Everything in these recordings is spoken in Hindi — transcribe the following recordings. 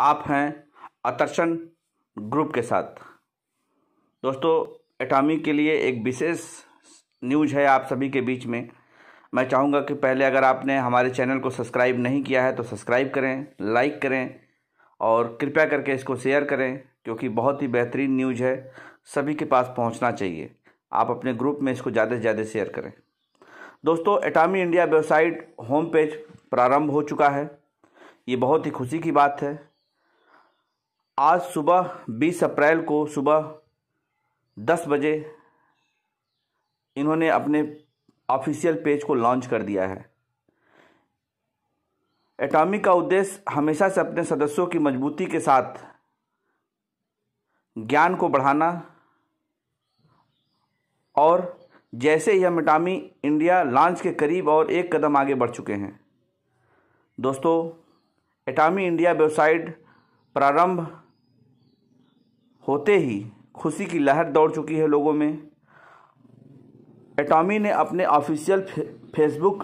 आप हैं आतर्शन ग्रुप के साथ दोस्तों एटॉमी के लिए एक विशेष न्यूज है आप सभी के बीच में मैं चाहूँगा कि पहले अगर आपने हमारे चैनल को सब्सक्राइब नहीं किया है तो सब्सक्राइब करें लाइक करें और कृपया करके इसको शेयर करें क्योंकि बहुत ही बेहतरीन न्यूज है सभी के पास पहुँचना चाहिए आप अपने ग्रुप में इसको ज़्यादा से ज़्यादा शेयर करें दोस्तों Atomy India website home page प्रारंभ हो चुका है ये बहुत ही खुशी की बात है आज सुबह 20 अप्रैल को सुबह 10 बजे इन्होंने अपने ऑफिशियल पेज को लॉन्च कर दिया है एटॉमी का उद्देश्य हमेशा से अपने सदस्यों की मजबूती के साथ ज्ञान को बढ़ाना और जैसे ही हम एटॉमी इंडिया लॉन्च के करीब और एक कदम आगे बढ़ चुके हैं दोस्तों एटॉमी इंडिया वेबसाइट प्रारंभ होते ही खुशी की लहर दौड़ चुकी है लोगों में एटॉमी ने अपने ऑफिशियल फेसबुक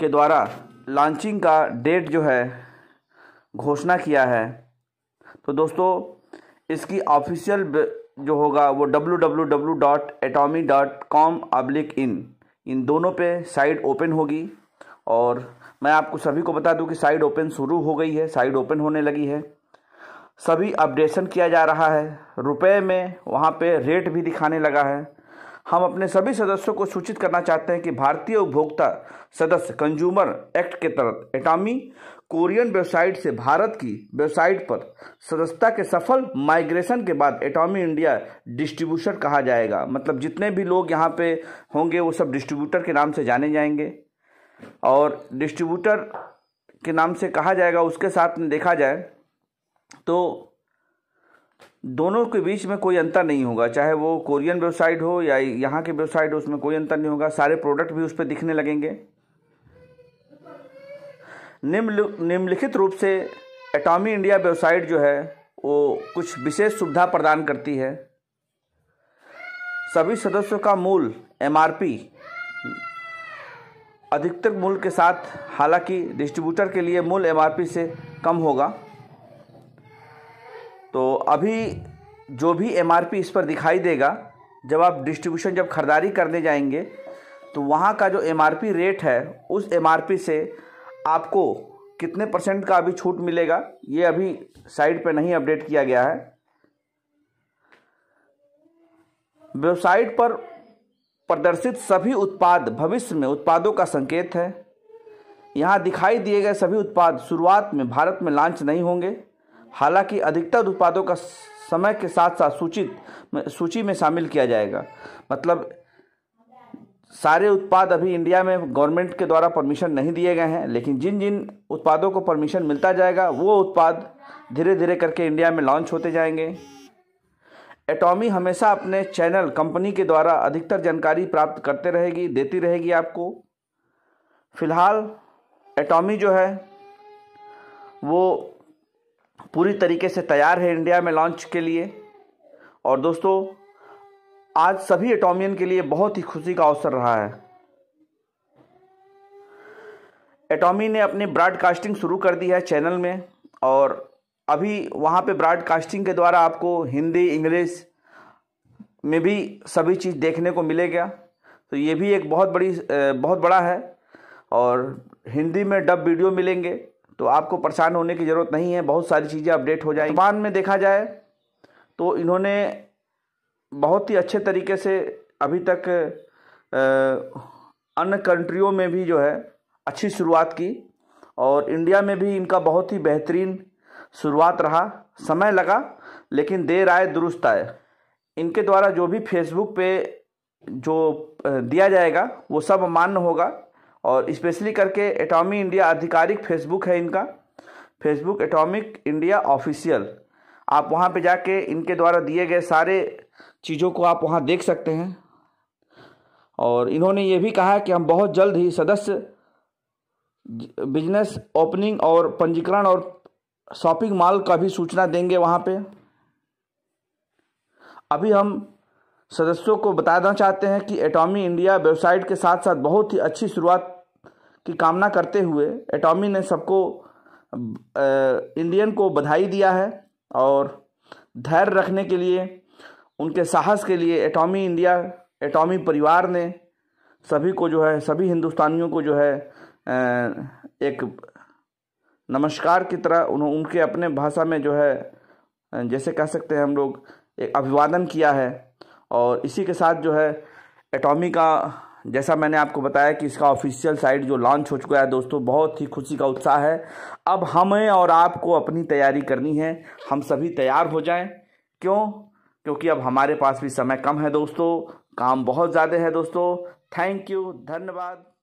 के द्वारा लॉन्चिंग का डेट जो है घोषणा किया है तो दोस्तों इसकी ऑफिशियल जो होगा वो W W W dot Atomy dot com अब्लिक इन इन दोनों पे साइट ओपन होगी और मैं आपको सभी को बता दूं कि साइट ओपन शुरू हो गई है साइट ओपन होने लगी है सभी अपडेशन किया जा रहा है रुपए में वहाँ पे रेट भी दिखाने लगा है हम अपने सभी सदस्यों को सूचित करना चाहते हैं कि भारतीय उपभोक्ता सदस्य कंज्यूमर एक्ट के तहत एटामी कोरियन वेबसाइट से भारत की वेबसाइट पर सदस्यता के सफल माइग्रेशन के बाद एटॉमी इंडिया डिस्ट्रीब्यूटर कहा जाएगा मतलब जितने भी लोग यहाँ पे होंगे वो सब डिस्ट्रीब्यूटर के नाम से जाने जाएंगे और डिस्ट्रीब्यूटर के नाम से कहा जाएगा उसके साथ में देखा जाए तो दोनों के बीच में कोई अंतर नहीं होगा चाहे वो कोरियन वेबसाइट हो या यहाँ की वेबसाइट हो उसमें कोई अंतर नहीं होगा सारे प्रोडक्ट भी उस पर दिखने लगेंगे निम्नलिखित रूप से एटॉमी इंडिया वेबसाइट जो है वो कुछ विशेष सुविधा प्रदान करती है सभी सदस्यों का मूल एमआरपी अधिकतर मूल्य के साथ हालांकि डिस्ट्रीब्यूटर के लिए मूल एमआरपी से कम होगा अभी जो भी एम इस पर दिखाई देगा जब आप डिस्ट्रीब्यूशन जब खरीदारी करने जाएंगे तो वहाँ का जो एम रेट है उस एम से आपको कितने परसेंट का अभी छूट मिलेगा ये अभी साइट पर नहीं अपडेट किया गया है वेबसाइट पर प्रदर्शित सभी उत्पाद भविष्य में उत्पादों का संकेत है यहाँ दिखाई दिए गए सभी उत्पाद शुरुआत में भारत में लॉन्च नहीं होंगे हालांकि अधिकतर उत्पादों का समय के साथ साथ सूचित सूची में शामिल किया जाएगा मतलब सारे उत्पाद अभी इंडिया में गवर्नमेंट के द्वारा परमिशन नहीं दिए गए हैं लेकिन जिन जिन उत्पादों को परमिशन मिलता जाएगा वो उत्पाद धीरे धीरे करके इंडिया में लॉन्च होते जाएंगे एटॉमी हमेशा अपने चैनल कंपनी के द्वारा अधिकतर जानकारी प्राप्त करते रहेगी देती रहेगी आपको फिलहाल एटॉमी जो है वो पूरी तरीके से तैयार है इंडिया में लॉन्च के लिए और दोस्तों आज सभी एटोमियन के लिए बहुत ही खुशी का अवसर रहा है एटोमी ने अपनी ब्रॉडकास्टिंग शुरू कर दी है चैनल में और अभी वहाँ पे ब्रॉडकास्टिंग के द्वारा आपको हिंदी इंग्लिश में भी सभी चीज़ देखने को मिलेगा तो ये भी एक बहुत बड़ी बहुत बड़ा है और हिंदी में डब वीडियो मिलेंगे तो आपको परेशान होने की ज़रूरत नहीं है बहुत सारी चीज़ें अपडेट हो जाएंगी बाद में देखा जाए तो इन्होंने बहुत ही अच्छे तरीके से अभी तक अन्य कंट्रियों में भी जो है अच्छी शुरुआत की और इंडिया में भी इनका बहुत ही बेहतरीन शुरुआत रहा समय लगा लेकिन देर आए दुरुस्त आए इनके द्वारा जो भी फेसबुक पे जो दिया जाएगा वो सब मान्य होगा और स्पेशली करके एटॉमी इंडिया आधिकारिक फेसबुक है इनका फेसबुक एटॉमिक इंडिया ऑफिशियल आप वहाँ पे जाके इनके द्वारा दिए गए सारे चीज़ों को आप वहाँ देख सकते हैं और इन्होंने ये भी कहा कि हम बहुत जल्द ही सदस्य बिजनेस ओपनिंग और पंजीकरण और शॉपिंग मॉल का भी सूचना देंगे वहाँ पे अभी हम सदस्यों को बताना चाहते हैं कि एटॉमी इंडिया वेबसाइट के साथ साथ बहुत ही अच्छी शुरुआत की कामना करते हुए एटॉमी ने सबको इंडियन को बधाई दिया है और धैर्य रखने के लिए उनके साहस के लिए एटॉमी इंडिया एटॉमी परिवार ने सभी को जो है सभी हिंदुस्तानियों को जो है एक नमस्कार की तरह उन्होंने उनके अपने भाषा में जो है जैसे कह सकते हैं हम लोग एक अभिवादन किया है और इसी के साथ जो है एटॉमी का जैसा मैंने आपको बताया कि इसका ऑफिशियल साइट जो लॉन्च हो चुका है दोस्तों बहुत ही खुशी का उत्साह है अब हमें और आपको अपनी तैयारी करनी है हम सभी तैयार हो जाएं क्यों क्योंकि अब हमारे पास भी समय कम है दोस्तों काम बहुत ज़्यादा है दोस्तों थैंक यू धन्यवाद